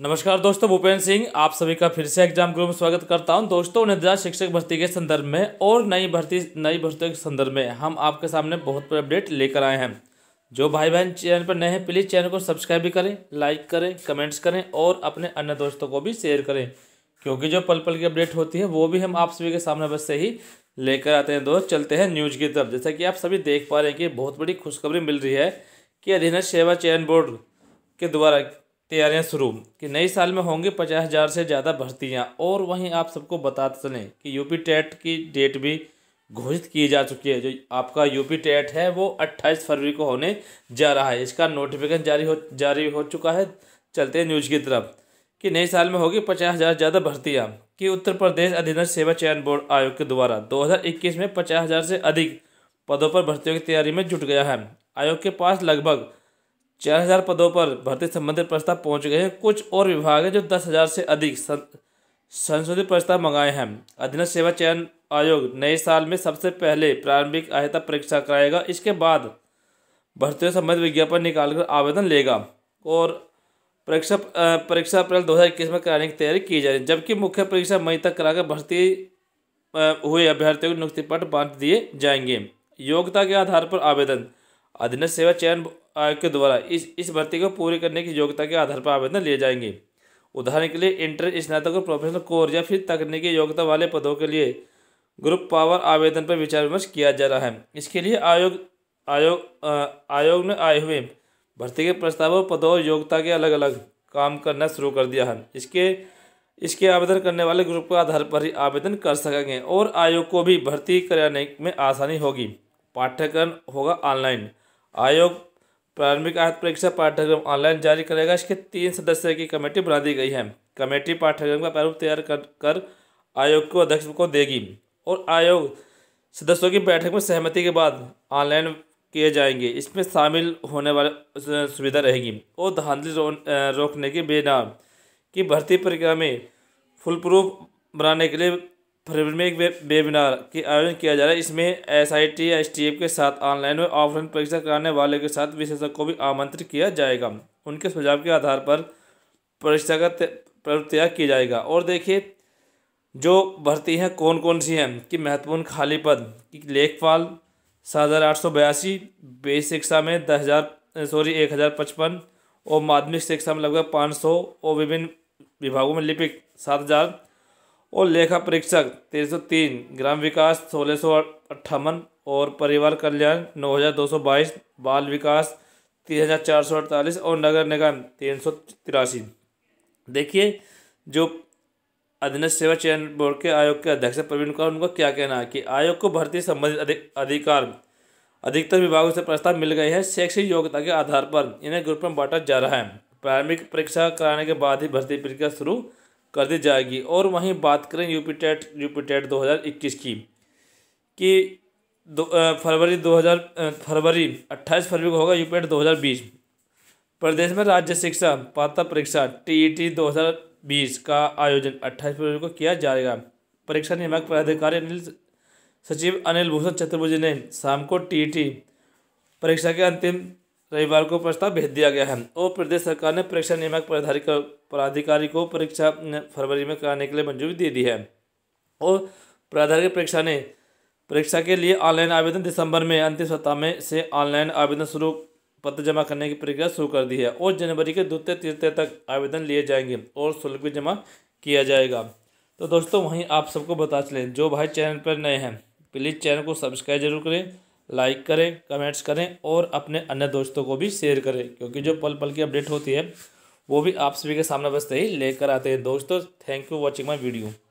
नमस्कार दोस्तों भूपेंद्र सिंह आप सभी का फिर से एग्जाम ग्रुप में स्वागत करता हूं दोस्तों उन्हें शिक्षक भर्ती के संदर्भ में और नई भर्ती नई भर्ती के संदर्भ में हम आपके सामने बहुत बड़े अपडेट लेकर आए हैं जो भाई बहन चैनल पर नए हैं प्लीज़ चैनल को सब्सक्राइब भी करें लाइक करें कमेंट्स करें और अपने अन्य दोस्तों को भी शेयर करें क्योंकि जो पल पल की अपडेट होती है वो भी हम आप सभी के सामने बस से ही लेकर आते हैं दोस्त चलते हैं न्यूज़ की तरफ जैसा कि आप सभी देख पा रहे हैं कि बहुत बड़ी खुशखबरी मिल रही है कि अधीनस्थ सेवा चयन बोर्ड के द्वारा तैयारियां शुरू कि नए साल में होंगे पचास हज़ार से ज़्यादा भर्तियां और वहीं आप सबको बताते चलें कि यूपी टेट की डेट भी घोषित की जा चुकी है जो आपका यूपी टेट है वो अट्ठाईस फरवरी को होने जा रहा है इसका नोटिफिकेशन जारी हो जारी हो चुका है चलते हैं न्यूज़ की तरफ कि नए साल में होगी पचास हज़ार ज़्यादा भर्तियाँ कि उत्तर प्रदेश अधीनस्थ सेवा चयन बोर्ड आयोग के द्वारा 2021 में पचास हज़ार से अधिक पदों पर भर्तियों की तैयारी में जुट गया है आयोग के पास लगभग चार हजार पदों पर भर्ती संबंधित प्रस्ताव पहुंच गए हैं कुछ और विभाग हैं जो दस हजार से अधिक संशोधित प्रस्ताव मंगाए हैं अधीन सेवा चयन आयोग नए साल में सबसे पहले प्रारंभिक आहता परीक्षा कराएगा इसके बाद भर्ती संबंधित विज्ञापन निकालकर आवेदन लेगा और परीक्षा परीक्षा अप्रैल दो में कराने की तैयारी की जा रही है जबकि मुख्य परीक्षा मई तक कराकर भर्ती हुए अभ्यर्थियों को नियुक्ति पत्र बांट दिए जाएंगे योग्यता के आधार पर आवेदन अधीन सेवा चयन आयोग के द्वारा इस इस भर्ती को पूरी करने की योग्यता के आधार पर आवेदन लिए जाएंगे उदाहरण के लिए इंटर स्नातक और प्रोफेशनल कोर्स या फिर तकनीकी योग्यता वाले पदों के लिए ग्रुप पावर आवेदन पर विचार विमर्श किया जा रहा है इसके लिए आयोग आयोग आयोग ने आए हुए भर्ती के प्रस्तावों पदों और योग्यता के अलग अलग काम करना शुरू कर दिया है इसके इसके आवेदन करने वाले ग्रुप के आधार पर ही आवेदन कर सकेंगे और आयोग को भी भर्ती कराने में आसानी होगी पाठ्यक्रम होगा ऑनलाइन आयोग प्रारंभिक आहत परीक्षा पाठ्यक्रम ऑनलाइन जारी करेगा इसके तीन सदस्य की कमेटी बना दी गई है कमेटी पाठ्यक्रम का प्रारूप तैयार कर कर आयोग को अध्यक्ष को देगी और आयोग सदस्यों की बैठक में सहमति के बाद ऑनलाइन किए जाएंगे इसमें शामिल होने वाले सुविधा रहेगी और धांधली रो, रोकने की बेना की भर्ती प्रक्रिया में फुल प्रूफ बनाने के लिए फरवरी में एक वेबिनार के आयोजन किया जा रहा है इसमें S I T S T F के साथ ऑनलाइन और ऑफलाइन परीक्षा कराने वाले के साथ विशेषज्ञ को भी आमंत्रित किया जाएगा उनके सुझाव के आधार पर परीक्षा का प्रवृत्तियाँ किया जाएगा और देखिए जो भर्ती हैं कौन कौन सी हैं कि महत्वपूर्ण खाली पद कि लेखपाल सात हज़ार आठ सौ बयासी बेस शिक्षा में दस हज़ार सॉरी एक हज़ार पचपन और माध्यमिक शिक्षा में लगभग पाँच सौ और विभिन्न विभागों में लिपिक सात हज़ार और लेखा परीक्षक तेरह ग्राम विकास सोलह सौ अट्ठावन और परिवार कल्याण नौ हज़ार दो सौ बाईस बाल विकास तीन हज़ार चार सौ अड़तालीस और नगर निगम तीन सौ तिरासी देखिए जो अधीनस्थ सेवा चयन बोर्ड के आयोग के अध्यक्ष प्रवीण कुमार उनका क्या कहना है कि आयोग को भर्ती संबंधित अधिकार अधिकतर विभागों से प्रस्ताव मिल गए हैं शैक्षिक योग्यता के आधार पर इन्हें ग्रुप में बांटा जा रहा है प्रारंभिक परीक्षा कराने के बाद ही भर्ती प्रक्रिया शुरू कर दी जाएगी और वहीं बात करें यूपीटेट यूपीटेट 2021 की कि दो फरवरी 2000 फरवरी 28 फरवरी को होगा यूपीएड 2020 प्रदेश में राज्य शिक्षा पात्र परीक्षा टीईटी 2020 का आयोजन 28 फरवरी को किया जाएगा परीक्षा नियामक पदाधिकारी अनिल सचिव अनिल भूषण चतुर्भुजी ने शाम को टीईटी परीक्षा के अंतिम रविवार को प्रस्ताव भेज दिया गया है और प्रदेश सरकार ने परीक्षा नियामक प्राधिकारी को परीक्षा फरवरी में कराने के लिए मंजूरी दे दी है और प्राधिकारी परीक्षा ने परीक्षा के लिए ऑनलाइन आवेदन दिसंबर में अंतिम सप्ताह में से ऑनलाइन आवेदन शुरू पत्र जमा करने की प्रक्रिया शुरू कर दी है और जनवरी के द्वितीय तृतीय तक आवेदन लिए जाएंगे और शुल्क भी जमा किया जाएगा तो दोस्तों वहीं आप सबको बता चलें जो भाई चैनल पर नए हैं प्लीज़ चैनल को सब्सक्राइब जरूर करें लाइक करें कमेंट्स करें और अपने अन्य दोस्तों को भी शेयर करें क्योंकि जो पल पल की अपडेट होती है वो भी आप सभी के सामने बसते ही लेकर आते हैं दोस्तों thank you watching my video